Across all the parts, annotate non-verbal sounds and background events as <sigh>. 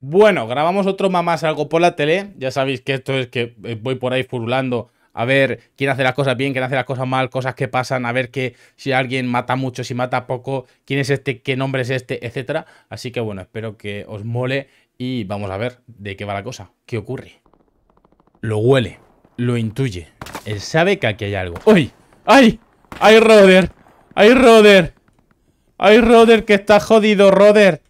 Bueno, grabamos otro más algo por la tele. Ya sabéis que esto es que eh, voy por ahí furulando a ver quién hace las cosas bien, quién hace las cosas mal, cosas que pasan, a ver que si alguien mata mucho, si mata poco, quién es este, qué nombre es este, etc. Así que bueno, espero que os mole y vamos a ver de qué va la cosa, qué ocurre. Lo huele, lo intuye. Él sabe que aquí hay algo. ¡Uy! ¡Ay! ¡Ay, Roder! ¡Ay, Roder! ¡Ay, Roder, que está jodido, Roder!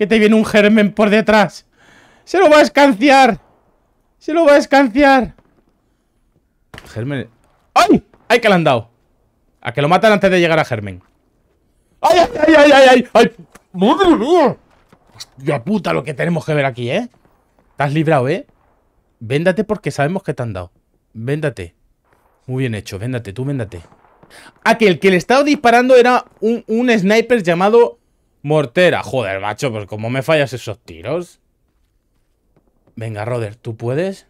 que te viene un germen por detrás. Se lo va a escanciar. Se lo va a escanciar. Germen. ¡Ay! ¡Ay, que le han dado! A que lo matan antes de llegar a Germen. ¡Ay, ay, ay, ay, ay! ay! ay! mía! Hostia puta lo que tenemos que ver aquí, ¿eh? Te librado, ¿eh? Véndate porque sabemos que te han dado. Véndate. Muy bien hecho, véndate, tú véndate. A ah, que el que le estaba disparando era un, un sniper llamado Mortera. Joder, macho, pues ¿cómo me fallas esos tiros? Venga, Roder, ¿tú puedes?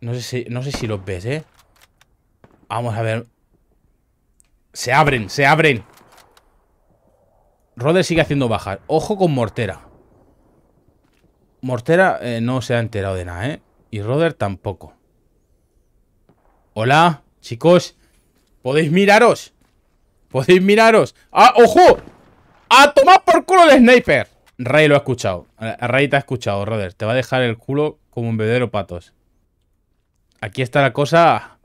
No sé si, no sé si los ves, ¿eh? Vamos a ver. Se abren, se abren. Roder sigue haciendo bajar. Ojo con Mortera. Mortera eh, no se ha enterado de nada, ¿eh? Y Roder tampoco. Hola, chicos. ¿Podéis miraros? ¿Podéis miraros? ¡Ah, ojo! ¡A tomar por culo de sniper! Ray lo ha escuchado. Eh, Ray te ha escuchado, Roder. Te va a dejar el culo como un bebedero patos. Aquí está la cosa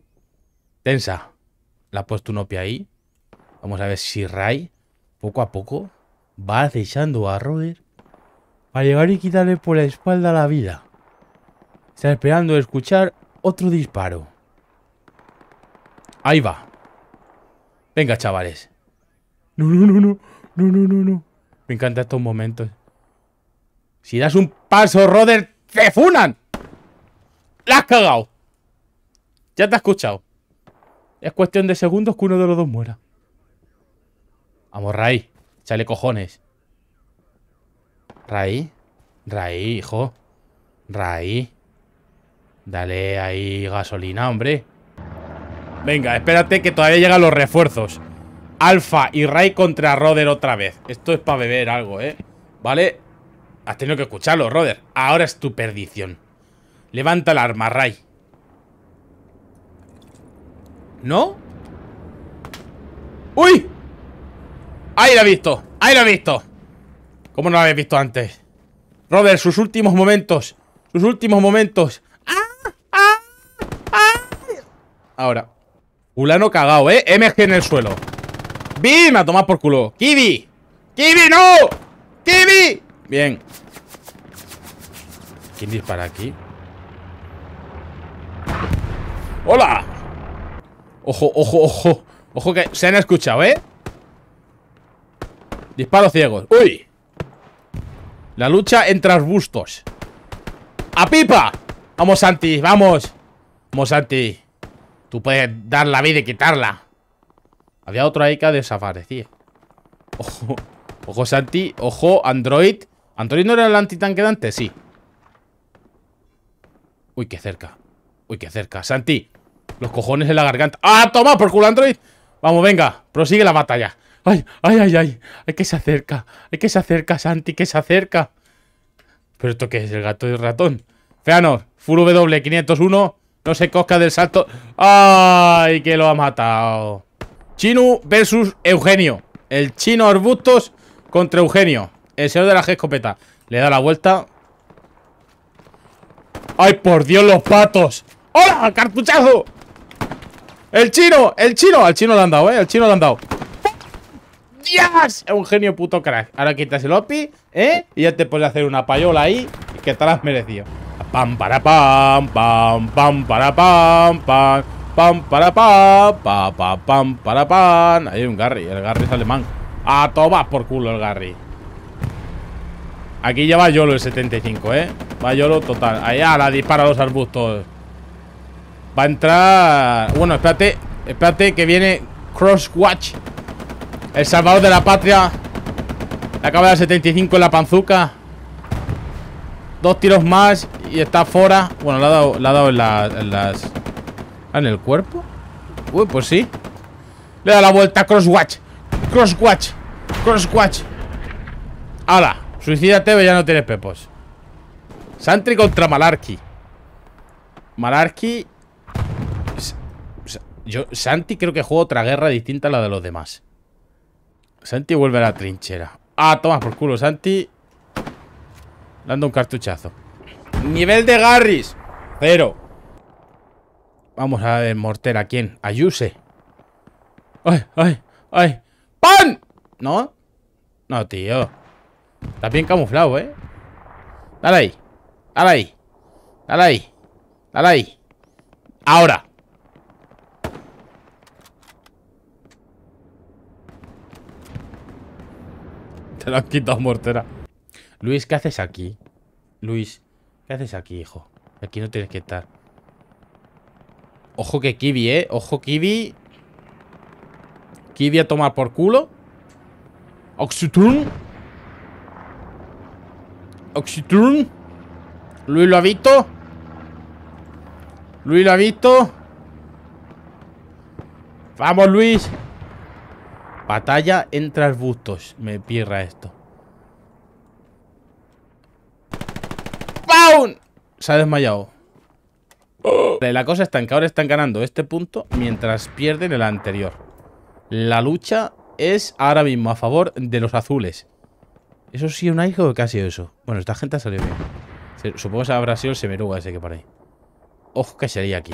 tensa. La ha puesto un opi ahí. Vamos a ver si Ray, poco a poco, va acechando a Roder para llegar y quitarle por la espalda la vida. Está esperando escuchar otro disparo. Ahí va. Venga, chavales. No, no, no, no. No, no, no, no. Me encanta estos momentos. Si das un paso, Roder, te funan. ¡La has cagado! Ya te has escuchado. Es cuestión de segundos que uno de los dos muera. Vamos, Ray. Chale cojones. Ray. Ray, hijo. Ray. Dale ahí gasolina, hombre. Venga, espérate que todavía llegan los refuerzos. Alfa y Ray contra Roder otra vez. Esto es para beber algo, ¿eh? ¿Vale? Has tenido que escucharlo, Roder. Ahora es tu perdición. Levanta el arma, Ray. ¿No? ¡Uy! ¡Ahí lo he visto! ¡Ahí lo he visto! ¿Cómo no lo habéis visto antes? Roder, sus últimos momentos. Sus últimos momentos. ¡Ah! ¡Ah! ¡Ah! Ahora. Ulano cagao, ¿eh? MG en el suelo. Me A tomar por culo. ¡Kibi! ¡Kibi, no! ¡Kibi! Bien. ¿Quién dispara aquí? ¡Hola! Ojo, ojo, ojo. Ojo que se han escuchado, ¿eh? Disparo ciego ¡Uy! La lucha entre arbustos. ¡A pipa! Vamos, Santi, vamos. Vamos, Santi. Tú puedes dar la vida y quitarla. Había otro ahí que desaparecía. Ojo. Ojo, Santi. Ojo, Android. ¿Android no era el antitanque de antes? Sí. Uy, qué cerca. Uy, qué cerca. Santi. Los cojones en la garganta. ¡Ah, toma! Por culo, Android. Vamos, venga. Prosigue la batalla. ¡Ay, ay, ay, ay! ay Hay que se acerca! Hay que se acerca, Santi! ¡Que se acerca! ¿Pero esto qué es? ¿El gato y el ratón? Feanor, Full W501. No se cosca del salto. ¡Ay, que lo ha matado! Chino versus Eugenio. El chino arbustos contra Eugenio. El señor de la escopeta. Le da la vuelta. ¡Ay, por Dios, los patos! ¡Hola, cartuchazo! ¡El chino! ¡El chino! Al chino le han dado, ¿eh? Al chino le han dado. ¡Dios! Eugenio puto crack. Ahora quitas el OPI, ¿eh? Y ya te puedes hacer una payola ahí que te la has merecido. Pam, para, pam, pam, pam, para, pam, pam. Pam, para, pa, pa, pa, pam, para, pan. Ahí hay un Garry. El Garry es alemán. A tomar por culo el Garry. Aquí ya va Yolo el 75, ¿eh? Va Yolo total. Allá la dispara los arbustos. Va a entrar... Bueno, espérate. Espérate que viene Crosswatch. El salvador de la patria. Le acaba de 75 en la panzuca. Dos tiros más y está fuera. Bueno, le ha dado, en las... Ah, ¿En el cuerpo? Uy, pues sí Le da la vuelta, crosswatch Crosswatch Crosswatch ¡Hala! Suicídate Pero ya no tienes pepos Santri contra Malarki Malarki yo, Santi creo que juega otra guerra distinta a la de los demás Santi vuelve a la trinchera Ah, toma por culo, Santi Dando un cartuchazo Nivel de Garris Cero Vamos a ver, mortera, quién? Ayuse. ¡Ay, ay, ay! ¡Pan! ¿No? No, tío. Está bien camuflado, ¿eh? Dale ahí. Dale ahí. Dale ahí. Dale ahí. Ahora. Te lo han quitado, mortera. Luis, ¿qué haces aquí? Luis, ¿qué haces aquí, hijo? Aquí no tienes que estar. Ojo que Kiwi, ¿eh? Ojo Kiwi. Kiwi a tomar por culo. Oxyturn. Oxyturn. Luis lo ha visto. Luis lo ha visto. Vamos, Luis. Batalla entre arbustos. Me pierra esto. Se ha desmayado. Eh, la cosa está en que ahora están ganando este punto mientras pierden el anterior. La lucha es ahora mismo a favor de los azules. Eso sí, un hijo o casi eso. Bueno, esta gente ha salido bien. Supongo que habrá sido el semeruga ese que por ahí. Ojo, que sería aquí.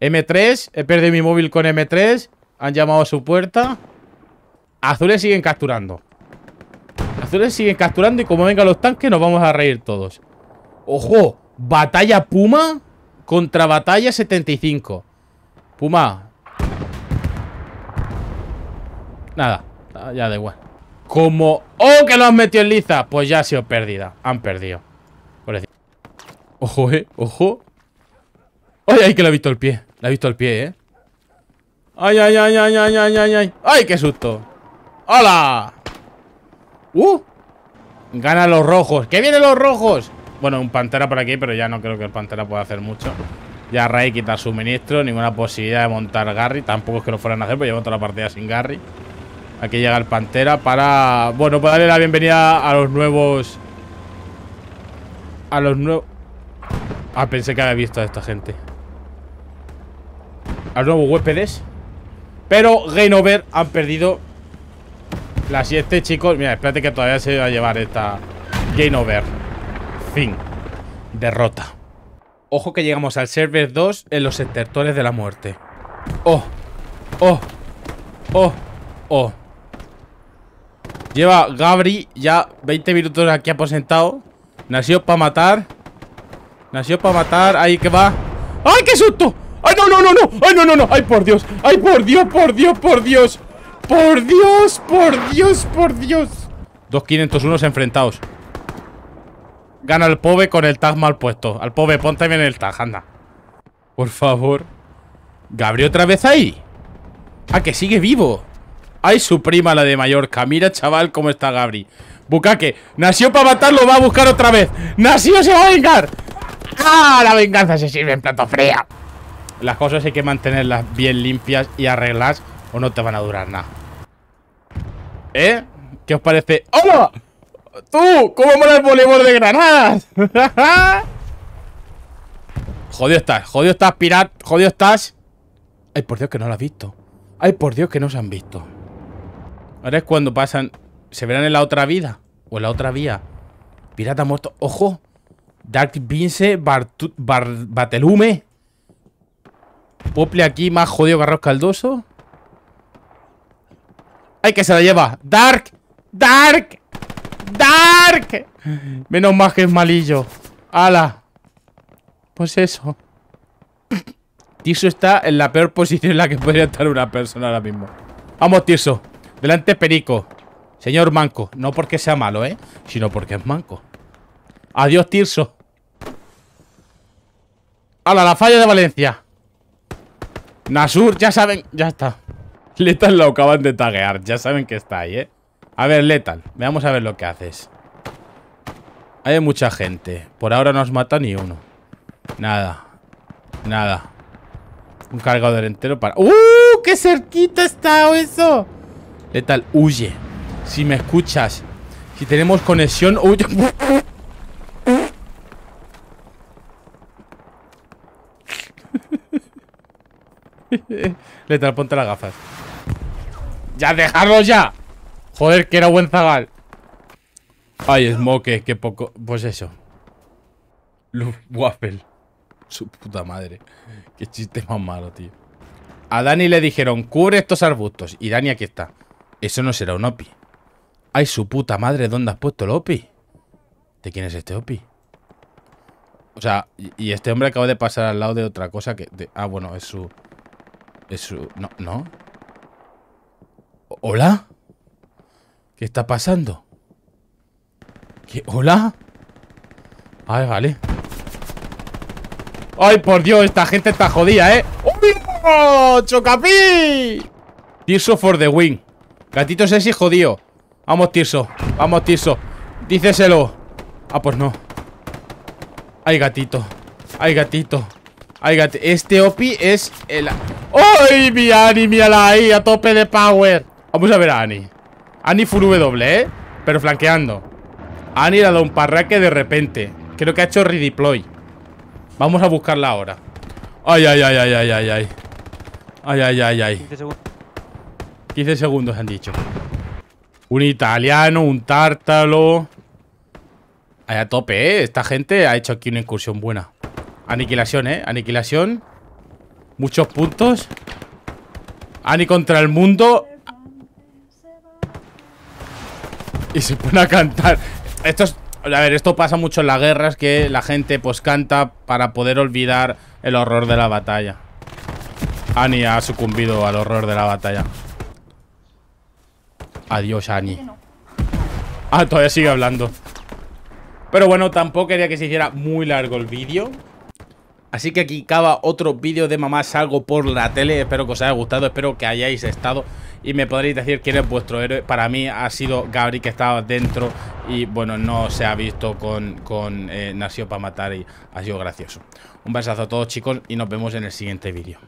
M3, he perdido mi móvil con M3. Han llamado a su puerta. Azules siguen capturando. Azules siguen capturando y como vengan los tanques nos vamos a reír todos. ¡Ojo! ¿Batalla Puma? Contra batalla 75 Puma Nada, ya da igual Como... ¡Oh, que lo han metido en liza! Pues ya ha sido pérdida, han perdido Ojo, eh, ojo ¡Ay, ay, que le ha visto el pie! Le ha visto el pie, eh ¡Ay, ay, ay, ay, ay, ay, ay! ¡Ay, ay qué susto! ¡Hola! ¡Uh! Ganan los rojos ¡Que vienen los rojos! Bueno, un Pantera por aquí, pero ya no creo que el Pantera pueda hacer mucho. Ya Ray quita suministro, ninguna posibilidad de montar Garry. Tampoco es que lo fueran a hacer, pues llevan toda la partida sin Garry. Aquí llega el Pantera para... Bueno, pues darle la bienvenida a los nuevos... A los nuevos... Ah, pensé que había visto a esta gente. A los nuevos huéspedes. Pero Game Over han perdido la siete, chicos. Mira, espérate que todavía se va a llevar esta Game Fin. Derrota. Ojo que llegamos al server 2 en los estertores de la muerte. ¡Oh! ¡Oh! ¡Oh! ¡Oh! Lleva Gabri ya 20 minutos aquí aposentado. Nació para matar. Nació para matar. Ahí que va. ¡Ay, qué susto! ¡Ay, no, no, no, no! ¡Ay, no, no, no! ¡Ay, por Dios! ¡Ay, por Dios, por Dios, por Dios! ¡Por Dios, por Dios, por Dios! Dos unos enfrentados. Gana al pobre con el tag mal puesto. Al pobre, ponte bien el tag, anda. Por favor. Gabriel otra vez ahí. Ah, que sigue vivo. Ay, su prima, la de Mallorca. Mira, chaval, cómo está Gabri. Bucaque. Nació para matarlo, va a buscar otra vez. Nació se va a vengar. ¡Ah! La venganza se sirve en plato fría. Las cosas hay que mantenerlas bien limpias y arreglas o no te van a durar nada. ¿Eh? ¿Qué os parece? ¡Hola! ¡Tú! ¿Cómo mola el voleibol de granadas? <laughs> jodido estás, jodido estás, pirat, jodido estás. Ay, por Dios que no lo has visto. Ay, por Dios que no se han visto. Ahora es cuando pasan. Se verán en la otra vida. O en la otra vía. Pirata muerto. ¡Ojo! Dark Vince Batelume. Pople aquí más jodido garros caldoso. ¡Ay, que se la lleva! ¡Dark! ¡Dark! Dark. Menos mal que es malillo. Ala. Pues eso. Tirso está en la peor posición en la que podría estar una persona ahora mismo. Vamos, Tirso. Delante Perico. Señor Manco. No porque sea malo, ¿eh? Sino porque es manco. Adiós, Tirso. ¡Hala, la falla de Valencia! Nasur, ya saben... Ya está. Letas lo acaban de taguear. Ya saben que está ahí, ¿eh? A ver, letal, veamos a ver lo que haces. Hay mucha gente. Por ahora no has mata ni uno. Nada. Nada. Un cargador entero para... ¡Uh! ¡Qué cerquita está eso! Letal, huye. Si me escuchas. Si tenemos conexión, huye. <laughs> Letal, ponte las gafas. ¡Ya, dejadlo ya! Joder, que era buen zagal. Ay, Smoke, qué poco. Pues eso. Luz Waffle. Su puta madre. Qué chiste más malo, tío. A Dani le dijeron, cubre estos arbustos. Y Dani aquí está. Eso no será un OPI. Ay, su puta madre, ¿dónde has puesto el OPI? ¿De quién es este OPI? O sea, y este hombre acaba de pasar al lado de otra cosa que... ah, bueno, es su... Es su... No, ¿no? ¿Hola? ¿Qué está pasando? ¿Qué? ¿Hola? A vale ¡Ay, por Dios! Esta gente está jodida, ¿eh? ¡Oh, Chocapi Tirso for the win Gatito sexy jodido Vamos, Tirso Vamos, Tirso Díceselo Ah, pues no Ay, gatito Ay, gatito Ay, gatito Este OPI es el... ¡Ay, mi Ani, mi ahí! A tope de power Vamos a ver a Ani Ani full W, ¿eh? Pero flanqueando. Ani le ha dado un parraque de repente. Creo que ha hecho redeploy. Vamos a buscarla ahora. Ay, ay, ay, ay, ay, ay, ay. Ay, ay, ay, ay. 15 segundos. 15 segundos han dicho. Un italiano, un tártalo. Ahí a tope, ¿eh? Esta gente ha hecho aquí una incursión buena. Aniquilación, ¿eh? Aniquilación. Muchos puntos. Ani contra el mundo. y se pone a cantar. Esto es, a ver, esto pasa mucho en las guerras que la gente pues canta para poder olvidar el horror de la batalla. Ani ha sucumbido al horror de la batalla. Adiós, Ani. Ah, todavía sigue hablando. Pero bueno, tampoco quería que se hiciera muy largo el vídeo. Así que aquí acaba otro vídeo de mamá salgo por la tele. Espero que os haya gustado, espero que hayáis estado y me podréis decir quién es vuestro héroe. Para mí ha sido Gabri que estaba dentro y bueno, no se ha visto con, con eh, para matar y ha sido gracioso. Un besazo a todos chicos y nos vemos en el siguiente vídeo.